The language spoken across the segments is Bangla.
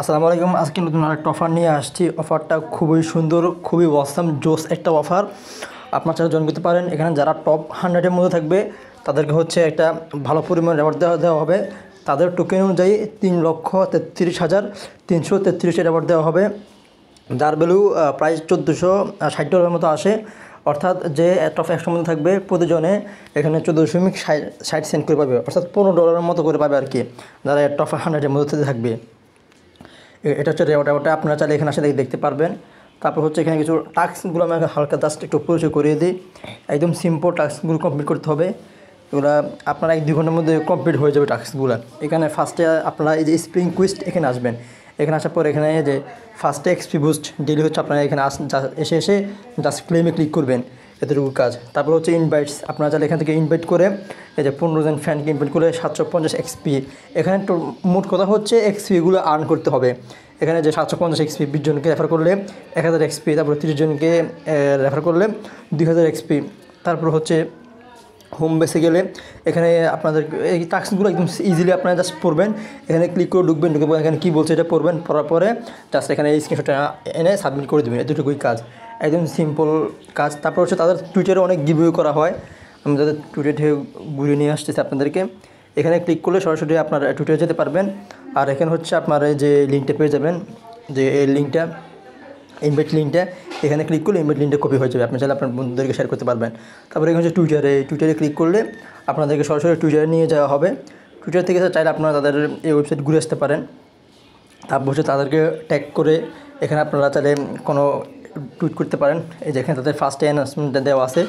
আসসালামু আলাইকুম আজকে নতুন আরেকটা অফার নিয়ে আসছি অফারটা খুবই সুন্দর খুবই অসাম জোস একটা অফার আপনার চারা জয়েন করতে পারেন এখানে যারা টপ হান্ড্রেডের মধ্যে থাকবে তাদেরকে হচ্ছে একটা ভালো পরিমাণ রেওয়ার্ড দেওয়া দেওয়া হবে তাদের টোকেন অনুযায়ী তিন লক্ষ তেত্রিশ হাজার তিনশো তেত্রিশের রেওয়ার্ড দেওয়া হবে যার ভ্যালু প্রায় চোদ্দোশো ষাট ডলারের মতো আসে অর্থাৎ যে টপ একশোর মধ্যে থাকবে প্রতিজনে এখানে চোদ্দো দশমিক ষাট সেন্ট করে পাবে অর্থাৎ পনেরো ডলারের মতো করে পাবে আর কি যারা টপ হান্ড্রেডের মধ্যে থাকবে এটা হচ্ছে রেওয়াটা ওটা আপনারা চাইলে এখানে আসে দেখতে পারবেন তারপর হচ্ছে এখানে কিছু টাস্কগুলো আমি হালকা জাস্ট একটু পরিচয় করিয়ে দিই একদম সিম্পল টাস্কগুলো কমপ্লিট করতে হবে এগুলো আপনারা এক দুই ঘন্টার মধ্যে কমপ্লিট হয়ে যাবে টাস্কগুলো এখানে ফার্স্টে আপনারা এই যে স্প্রিং কুইস্ট এখানে আসবেন এখানে আসার পর এখানে যে ফার্স্টে এক্সপি বুস্ট ডেলি হচ্ছে আপনারা এখানে আস এসে এসে জাস্ট ক্লেমে ক্লিক করবেন এতটুকু কাজ তারপর হচ্ছে ইনভাইটস আপনারা চাইলে এখান থেকে ইনভাইট করে এই যে পনেরো জন ফ্যানকে ইনভাইট করে সাতশো পঞ্চাশ এক্সপি এখানে মোট কথা হচ্ছে এক্সপিগুলো আর্ন করতে হবে এখানে যে সাতশো পঞ্চাশ এক্সপি বিশ জনকে রেফার করলে এক হাজার এক্সপি তারপর তিরিশ জনকে রেফার করলে দুই হাজার এক্সপি তারপর হচ্ছে হোম বেসে গেলে এখানে আপনাদের এই টাস্কগুলো একদম ইজিলি আপনারা জাস্ট পড়বেন এখানে ক্লিক করে ঢুকবেন ঢুকে এখানে কী বলছে এটা পড়বেন পড়ার পরে জাস্ট এখানে এই স্ক্রিনশটটা এনে সাবমিট করে দেবেন এতটুকুই কাজ একদম সিম্পল কাজ তারপর হচ্ছে তাদের টুইটারে অনেক গিভিউ করা হয় আমি তাদের টুইটারে ঘুরে নিয়ে আসতেছি আপনাদেরকে এখানে ক্লিক করলে সরাসরি আপনার টুইটারে যেতে পারবেন আর এখানে হচ্ছে আপনার যে লিঙ্কটা পেয়ে যাবেন যে এই লিঙ্কটা ইনভাইট লিঙ্কটা এখানে ক্লিক করলে ইনভাইট লিঙ্কটা কপি হয়ে যাবে আপনি চাইলে আপনার বন্ধুদেরকে শেয়ার করতে পারবেন তারপরে এখানে হচ্ছে টুইটারে টুইটারে ক্লিক করলে আপনাদেরকে সরাসরি টুইটারে নিয়ে যাওয়া হবে টুইটার থেকে চাইলে আপনারা তাদের এই ওয়েবসাইট ঘুরে আসতে পারেন তারপর হচ্ছে তাদেরকে ট্যাগ করে এখানে আপনারা চাইলে কোনো টুইট করতে পারেন এই যেখানে তাদের ফার্স্ট অ্যানাউন্সমেন্ট দেওয়া আছে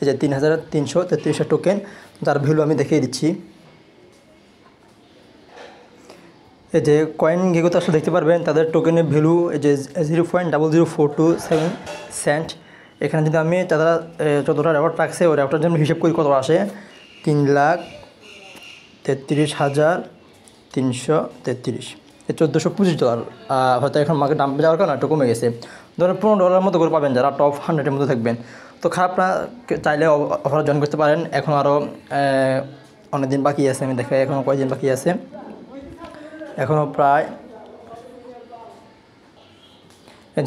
এই যে তিন হাজার তিনশো তেত্রিশটা টোকেন যার ভ্যালু আমি দেখিয়ে দিচ্ছি এই যে কয়েন গেগুতে আসলে দেখতে পারবেন তাদের টোকেনের ভ্যালু এই যে zero point double zero four two seven cent এখানে যদি আমি তারা যতটা রেওয়ার্ড রাখছে ওই রেওয়ার্ডটা যেমন হিসেব করি কত আসে তিন লাখ তেত্রিশ হাজার তিনশো তেত্রিশ চোদ্দোশো পঁচিশ ডলার হয়তো এখন মার্কেট দাম যাওয়ার কারণে একটু কমে গেছে ধরেন পনেরো ডলারের মতো করে পাবেন যারা টপ হান্ড্রেডের মধ্যে থাকবেন তো খারাপ না চাইলে অফার জয়েন করতে পারেন এখন আরও অনেক দিন বাকি আছে আমি দেখে এখনও কয়েকদিন বাকি আছে এখনও প্রায়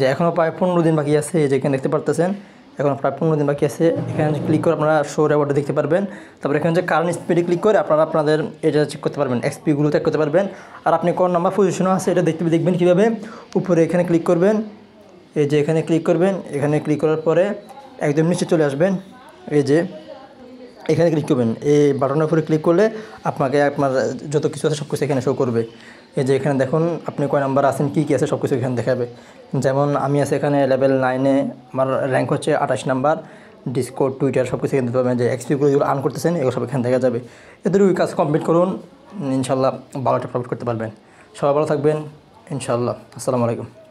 যে এখনও প্রায় পনেরো দিন বাকি আছে এই যে এখানে দেখতে পারতেছেন এখন প্রায় পনেরো দিন বাকি আছে এখানে ক্লিক করে আপনারা শো রেওয়ার্ডে দেখতে পারবেন তারপর এখানে যে কারেন্ট স্পিডে ক্লিক করে আপনারা আপনাদের এটা চেক করতে পারবেন এক্সপিগুলো চেক করতে পারবেন আর আপনি কোন নাম্বার পজিশনও আছে এটা দেখতে দেখবেন কীভাবে উপরে এখানে ক্লিক করবেন এই যে এখানে ক্লিক করবেন এখানে ক্লিক করার পরে একদম নিচে চলে আসবেন এই যে এখানে ক্লিক করবেন এই বাটনের উপরে ক্লিক করলে আপনাকে আপনার যত কিছু আছে সব কিছু এখানে শো করবে এই যে এখানে দেখুন আপনি কয় নাম্বার আছেন কী কী আছে সব কিছু এখানে দেখাবে যেমন আমি আছে এখানে লেভেল নাইনে আমার র্যাঙ্ক হচ্ছে আঠাশ নাম্বার ডিসকোড টুইটার সব কিছু এখানে দিতে পারবেন যে এক্সপিগুলো যেগুলো আর্ন করতেছেন এগুলো সব এখানে দেখা যাবে এদের ওই কাজ কমপ্লিট করুন ইনশাল্লাহ ভালো একটা প্রফিট করতে পারবেন সবাই ভালো থাকবেন ইনশাল্লাহ আসসালামু আলাইকুম